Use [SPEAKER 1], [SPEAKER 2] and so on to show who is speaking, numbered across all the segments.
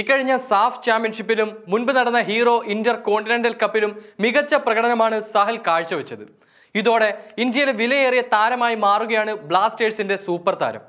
[SPEAKER 1] ഇക്കഴിഞ്ഞ സാഫ് ചാമ്പ്യൻഷിപ്പിലും മുൻപ് നടന്ന ഹീറോ ഇന്റർ കോണ്ടിനെന്റൽ കപ്പിലും മികച്ച പ്രകടനമാണ് സഹൽ കാഴ്ചവെച്ചത് ഇതോടെ ഇന്ത്യയിലെ വിലയേറിയ താരമായി മാറുകയാണ് ബ്ലാസ്റ്റേഴ്സിന്റെ സൂപ്പർ താരം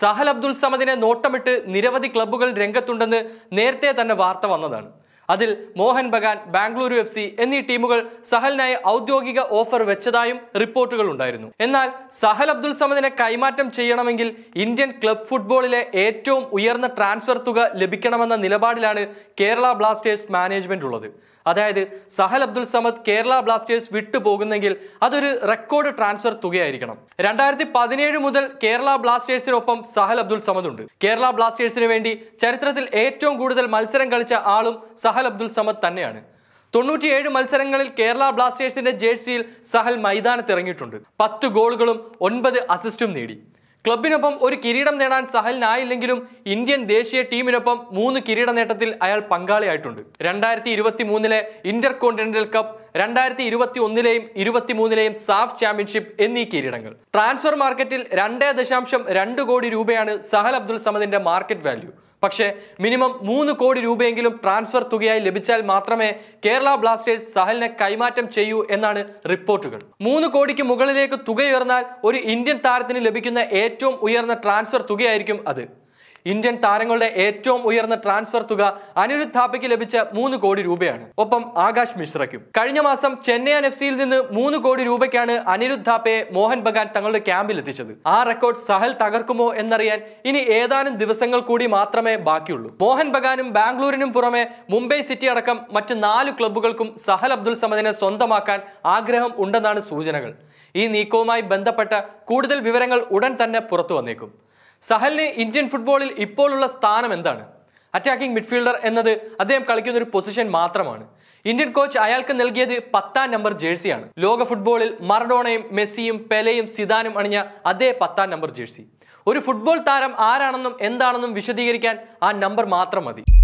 [SPEAKER 1] സഹൽ അബ്ദുൽ സമദിനെ നോട്ടമിട്ട് നിരവധി ക്ലബ്ബുകൾ രംഗത്തുണ്ടെന്ന് നേരത്തെ തന്നെ വാർത്ത വന്നതാണ് അതിൽ മോഹൻ ബഗാൻ ബാംഗ്ലൂരു എഫ് സി എന്നീ ടീമുകൾ സഹലിനായി ഔദ്യോഗിക ഓഫർ വെച്ചതായും റിപ്പോർട്ടുകൾ ഉണ്ടായിരുന്നു എന്നാൽ സഹൽ അബ്ദുൽ സമദിനെ കൈമാറ്റം ചെയ്യണമെങ്കിൽ ഇന്ത്യൻ ക്ലബ് ഫുട്ബോളിലെ ഏറ്റവും ഉയർന്ന ട്രാൻസ്ഫർ തുക ലഭിക്കണമെന്ന നിലപാടിലാണ് കേരള ബ്ലാസ്റ്റേഴ്സ് മാനേജ്മെന്റ് ഉള്ളത് അതായത് സഹൽ അബ്ദുൽ സമദ് കേരള ബ്ലാസ്റ്റേഴ്സ് വിട്ടുപോകുന്നെങ്കിൽ അതൊരു റെക്കോർഡ് ട്രാൻസ്ഫർ തുകയായിരിക്കണം രണ്ടായിരത്തി പതിനേഴ് മുതൽ കേരള ബ്ലാസ്റ്റേഴ്സിനൊപ്പം സഹൽ അബ്ദുൽ സമദ് ഉണ്ട് കേരള ബ്ലാസ്റ്റേഴ്സിന് വേണ്ടി ചരിത്രത്തിൽ ഏറ്റവും കൂടുതൽ മത്സരം കളിച്ച ആളും സഹൽ സഹൽ അബ്ദുൽ സമദ് തന്നെയാണ് തൊണ്ണൂറ്റിയേഴ് മത്സരങ്ങളിൽ കേരള ബ്ലാസ്റ്റേഴ്സിന്റെ ജേഴ്സിയിൽ സഹൽ ഇറങ്ങിയിട്ടുണ്ട് പത്ത് ഗോളുകളും ഒൻപത് അസിസ്റ്റും നേടി ക്ലബിനൊപ്പം ഒരു കിരീടം നേടാൻ സഹലിനായില്ലെങ്കിലും ഇന്ത്യൻ ദേശീയ ടീമിനൊപ്പം മൂന്ന് കിരീട നേട്ടത്തിൽ അയാൾ പങ്കാളിയായിട്ടുണ്ട് രണ്ടായിരത്തി ഇരുപത്തി മൂന്നിലെ ഇന്റർ കോണ്ടിനെന്റൽ കപ്പ് രണ്ടായിരത്തി ഇരുപത്തി ഒന്നിലെയും മൂന്നിലെയും സാഫ് ചാമ്പ്യൻഷിപ്പ് എന്നീ കിരീടങ്ങൾ ട്രാൻസ്ഫർ മാർക്കറ്റിൽ രണ്ടേ ദശാംശം രണ്ട് കോടി രൂപയാണ് സഹൽ അബ്ദുൽ സമദിന്റെ മാർക്കറ്റ് വാല്യൂ പക്ഷേ മിനിമം മൂന്ന് കോടി രൂപയെങ്കിലും ട്രാൻസ്ഫർ തുകയായി ലഭിച്ചാൽ മാത്രമേ കേരള ബ്ലാസ്റ്റേഴ്സ് സഹലിനെ കൈമാറ്റം ചെയ്യൂ എന്നാണ് റിപ്പോർട്ടുകൾ മൂന്ന് കോടിക്ക് മുകളിലേക്ക് തുക ഉയർന്നാൽ ഒരു ഇന്ത്യൻ താരത്തിന് ലഭിക്കുന്ന ഏറ്റവും ഉയർന്ന ട്രാൻസ്ഫർ തുകയായിരിക്കും അത് ഇന്ത്യൻ താരങ്ങളുടെ ഏറ്റവും ഉയർന്ന ട്രാൻസ്ഫർ തുക അനിരുദ്ധ് ഥാപ്പയ്ക്ക് ലഭിച്ച മൂന്ന് കോടി രൂപയാണ് ഒപ്പം ആകാശ് മിശ്രയ്ക്കും കഴിഞ്ഞ മാസം ചെന്നൈ എഫ് സിയിൽ നിന്ന് മൂന്ന് കോടി രൂപയ്ക്കാണ് അനിരുദ്ധ് ഥാപ്പയെ മോഹൻ ബഗാൻ തങ്ങളുടെ ക്യാമ്പിൽ എത്തിച്ചത് ആ റെക്കോർഡ് സഹൽ തകർക്കുമോ എന്നറിയാൻ ഇനി ഏതാനും ദിവസങ്ങൾ കൂടി മാത്രമേ ബാക്കിയുള്ളൂ മോഹൻ ബഗാനും ബാംഗ്ലൂരിനും പുറമെ മുംബൈ സിറ്റി അടക്കം മറ്റ് നാല് ക്ലബ്ബുകൾക്കും സഹൽ അബ്ദുൽ സമദിനെ സ്വന്തമാക്കാൻ ആഗ്രഹം ഉണ്ടെന്നാണ് സൂചനകൾ ഈ നീക്കവുമായി ബന്ധപ്പെട്ട കൂടുതൽ വിവരങ്ങൾ ഉടൻ തന്നെ പുറത്തു വന്നേക്കും സഹലിന് ഇന്ത്യൻ ഫുട്ബോളിൽ ഇപ്പോഴുള്ള സ്ഥാനം എന്താണ് അറ്റാക്കിംഗ് മിഡ്ഫീൽഡർ എന്നത് അദ്ദേഹം കളിക്കുന്ന ഒരു പൊസിഷൻ മാത്രമാണ് ഇന്ത്യൻ കോച്ച് അയാൾക്ക് നൽകിയത് പത്താം നമ്പർ ജേഴ്സിയാണ് ലോക ഫുട്ബോളിൽ മറഡോണയും മെസ്സിയും പെലയും സിദാനും അണിഞ്ഞ അതേ പത്താം നമ്പർ ജേഴ്സി ഒരു ഫുട്ബോൾ താരം ആരാണെന്നും എന്താണെന്നും വിശദീകരിക്കാൻ ആ നമ്പർ മാത്രം മതി